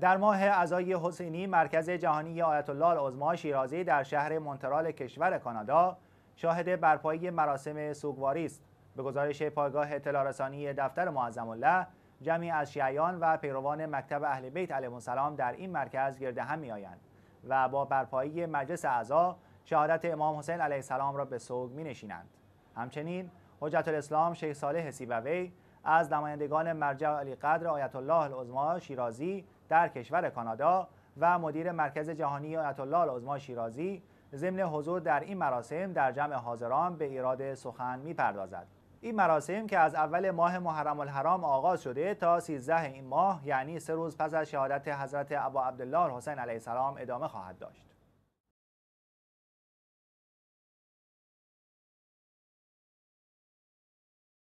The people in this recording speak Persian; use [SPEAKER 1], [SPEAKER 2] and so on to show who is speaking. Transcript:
[SPEAKER 1] در ماه عزای حسینی مرکز جهانی آیت الله العظما شیرازی در شهر مونترال کشور کانادا شاهد برپایی مراسم سوگواری است به گزارش پایگاه اطلاع رسانی دفتر معظم الله جمعی از شیعیان و پیروان مکتب اهل بیت علیهم السلام در این مرکز گرد هم آیند و با برپایی مجلس اعضا شهادت امام حسین علیه السلام را به سوگ می نشینند. همچنین حجت الاسلام شیخ صالح سیبوی از نمایندگان مرجع علی قدر آیت الله العظما شیرازی در کشور کانادا و مدیر مرکز جهانی آیت الله العظما شیرازی ضمن حضور در این مراسم در جمع حاضران به ایراد سخن میپردازد این مراسم که از اول ماه محرم الحرام آغاز شده تا 13 این ماه یعنی سه روز پس از شهادت حضرت ابا عبدالله حسین علیه السلام ادامه خواهد داشت